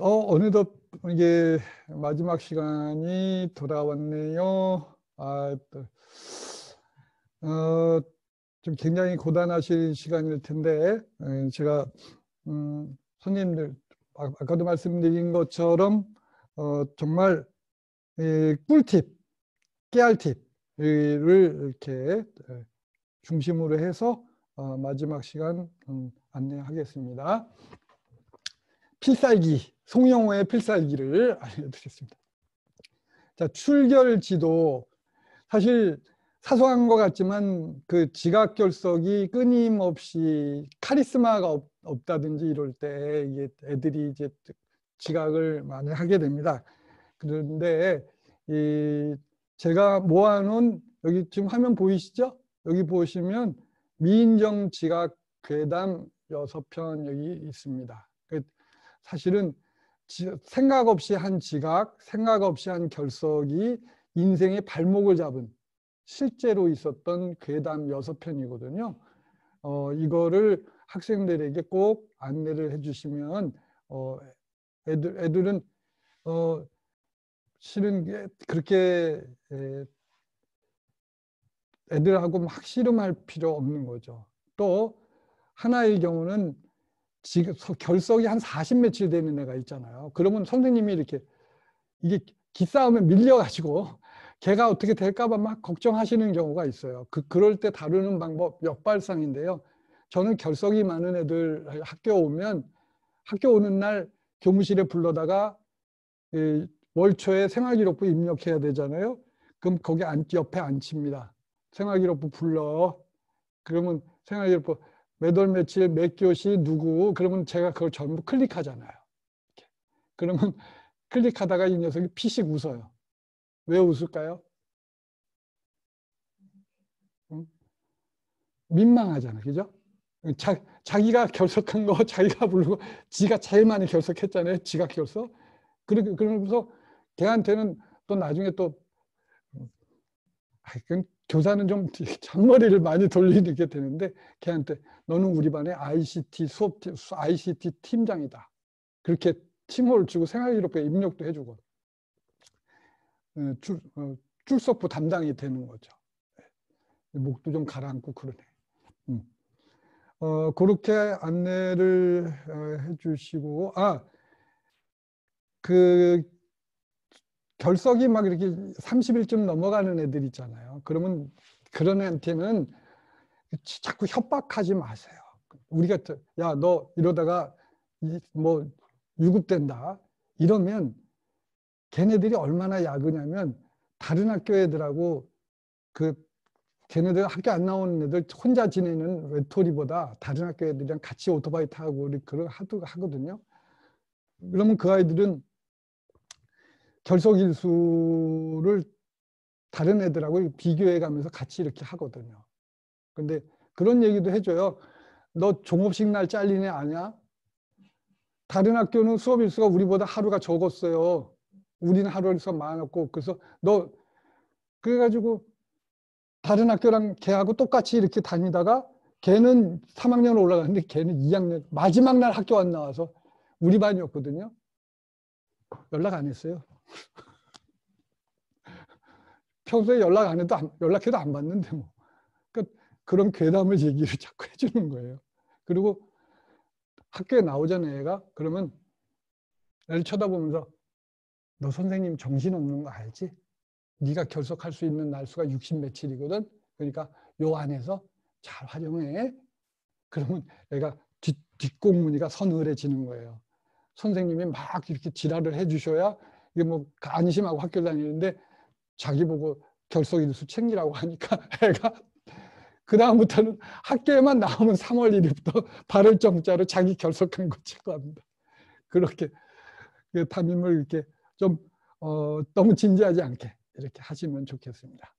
어, 어느덧 이게 마지막 시간이 돌아왔네요. 아, 어, 좀 굉장히 고단하신 시간일 텐데, 예, 제가, 음, 손님들, 아, 아까도 말씀드린 것처럼, 어, 정말, 예, 꿀팁, 깨알팁을 이렇게 중심으로 해서, 어, 마지막 시간 음, 안내하겠습니다. 필살기, 송영호의 필살기를 알려드렸습니다. 자, 출결 지도. 사실 사소한 것 같지만 그 지각결석이 끊임없이 카리스마가 없, 없다든지 이럴 때 이게 애들이 이제 지각을 많이 하게 됩니다. 그런데 이 제가 모아놓은 여기 지금 화면 보이시죠? 여기 보시면 미인정 지각 괴담 여섯 편 여기 있습니다. 그 사실은 생각 없이 한 지각, 생각 없이 한 결석이 인생의 발목을 잡은 실제로 있었던 괴담 여섯 편이거든요. 어, 이거를 학생들에게 꼭 안내를 해주시면 어, 애들, 애들은 어, 실은 그렇게 에, 애들하고 막 씨름할 필요 없는 거죠. 또 하나의 경우는 지금 결석이 한 40며칠 되는 애가 있잖아요. 그러면 선생님이 이렇게 이게 기싸움에 밀려가지고 걔가 어떻게 될까봐 막 걱정하시는 경우가 있어요. 그, 그럴 때 다루는 방법 역발상인데요. 저는 결석이 많은 애들 학교 오면 학교 오는 날 교무실에 불러다가 이, 예, 월초에 생활기록부 입력해야 되잖아요. 그럼 거기 안, 옆에 앉힙니다. 생활기록부 불러. 그러면 생활기록부 몇월 며칠 몇 교시 누구 그러면 제가 그걸 전부 클릭하잖아요. 이렇게. 그러면 클릭하다가 이 녀석이 피식 웃어요. 왜 웃을까요? 응? 민망하잖아, 그죠? 자, 자기가 결석한 거 자기가 부르고 지가 제일 많이 결석했잖아요. 지각 결석. 그러면서 걔한테는 또 나중에 또 이건 교사는 좀 잔머리를 많이 돌리게 되는데 걔한테 너는 우리 반의 ICT 수업팀, ICT 팀장이다. 그렇게 칭호를 주고 생활기록부에 입력도 해주고 어, 줄, 출석부 어, 담당이 되는 거죠. 네. 목도 좀 가라앉고 그러네. 음. 어, 그렇게 안내를 어, 해주시고 아, 그 결석이 막 이렇게 30일쯤 넘어가는 애들 있잖아요. 그러면 그런 애한테는 자꾸 협박하지 마세요. 우리가 야 너 이러다가 뭐 유급된다 이러면 걔네들이 얼마나 야그냐면 다른 학교 애들하고 그 걔네들 학교 안 나오는 애들 혼자 지내는 외톨이보다 다른 학교 애들이랑 같이 오토바이 타고 그런 하도 하거든요. 그러면 그 아이들은 결석일수를 다른 애들하고 비교해 가면서 같이 이렇게 하거든요. 근데 그런 얘기도 해줘요. 너 종업식 날 잘리네 아냐? 다른 학교는 수업 일수가 우리보다 하루가 적었어요. 우리는 하루 일수가 많았고 그래서 너 그래가지고 다른 학교랑 걔하고 똑같이 이렇게 다니다가 걔는 3학년으로 올라갔는데 걔는 2학년 마지막 날 학교 안 나와서 우리 반이었거든요. 연락 안 했어요. 평소에 연락 안 해도 안, 연락해도 안 받는데 뭐. 그러니까 그런 괴담을 제기를 자꾸 해주는 거예요. 그리고 학교에 나오잖아요, 애가. 그러면 애를 쳐다보면서 너 선생님 정신없는 거 알지? 네가 결석할 수 있는 날수가 육십 며칠이거든. 그러니까 요 안에서 잘 활용해. 그러면 애가 뒷, 뒷공무늬가 서늘해지는 거예요. 선생님이 막 이렇게 지랄을 해주셔야 이게 뭐 안심하고 학교 다니는데 자기 보고 결석 일수 챙기라고 하니까 애가 그 다음부터는 학교에만 나오면 3월 1일부터 발을 정자로 자기 결석한 거체고합니다 그렇게 그 담임을 이렇게 좀 어, 너무 진지하지 않게 이렇게 하시면 좋겠습니다.